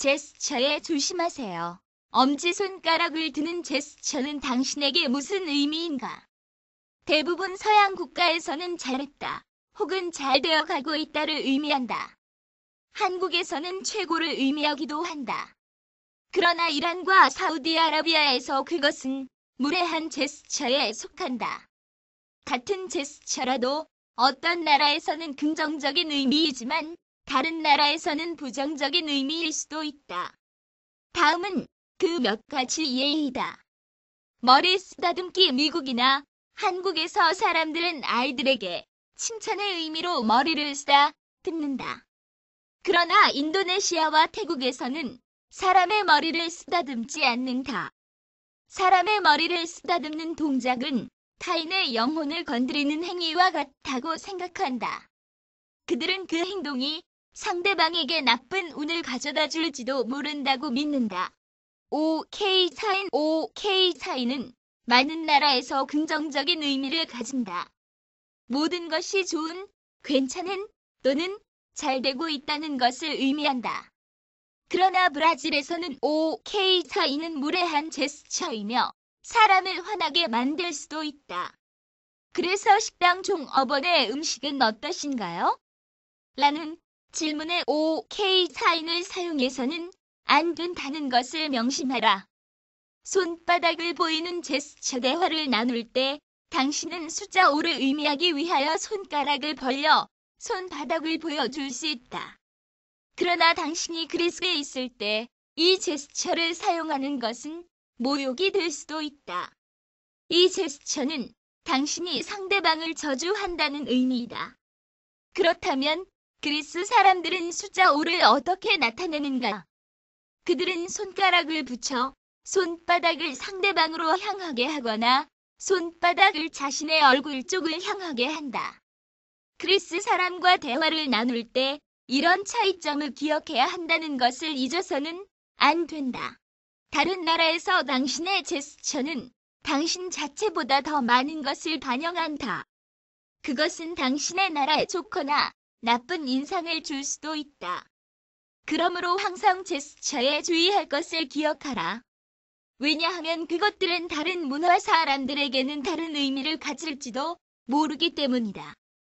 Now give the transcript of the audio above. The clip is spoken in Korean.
제스처에 조심하세요. 엄지손가락을 드는 제스처는 당신에게 무슨 의미인가? 대부분 서양 국가에서는 잘했다 혹은 잘 되어 가고 있다를 의미한다. 한국에서는 최고를 의미하기도 한다. 그러나 이란과 사우디아라비아에서 그것은 무례한 제스처에 속한다. 같은 제스처라도 어떤 나라에서는 긍정적인 의미이지만 다른 나라에서는 부정적인 의미일 수도 있다. 다음은 그 몇 가지 예의이다. 머리 쓰다듬기 미국이나 한국에서 사람들은 아이들에게 칭찬의 의미로 머리를 쓰다 듣는다. 그러나 인도네시아와 태국에서는 사람의 머리를 쓰다듬지 않는다. 사람의 머리를 쓰다듬는 동작은 타인의 영혼을 건드리는 행위와 같다고 생각한다. 그들은 그 행동이 상대방에게 나쁜 운을 가져다 줄지도 모른다고 믿는다. OK 사인 OK 사인은 많은 나라에서 긍정적인 의미를 가진다. 모든 것이 좋은, 괜찮은 또는 잘 되고 있다는 것을 의미한다. 그러나 브라질에서는 OK 사인은 무례한 제스처이며 사람을 화나게 만들 수도 있다. 그래서 식당 종업원의 음식은 어떠신가요? 라는 질문의 OK 사인을 사용해서는 안 된다는 것을 명심하라. 손바닥을 보이는 제스처 대화를 나눌 때 당신은 숫자 5를 의미하기 위하여 손가락을 벌려 손바닥을 보여줄 수 있다. 그러나 당신이 그리스에 있을 때 이 제스처를 사용하는 것은 모욕이 될 수도 있다. 이 제스처는 당신이 상대방을 저주한다는 의미이다. 그렇다면 그리스 사람들은 숫자 5를 어떻게 나타내는가? 그들은 손가락을 붙여 손바닥을 상대방으로 향하게 하거나 손바닥을 자신의 얼굴 쪽을 향하게 한다. 그리스 사람과 대화를 나눌 때 이런 차이점을 기억해야 한다는 것을 잊어서는 안 된다. 다른 나라에서 당신의 제스처는 당신 자체보다 더 많은 것을 반영한다. 그것은 당신의 나라에 좋거나 나쁜 인상을 줄 수도 있다. 그러므로 항상 제스처에 주의할 것을 기억하라. 왜냐하면 그것들은 다른 문화 사람들에게는 다른 의미를 가질지도 모르기 때문이다.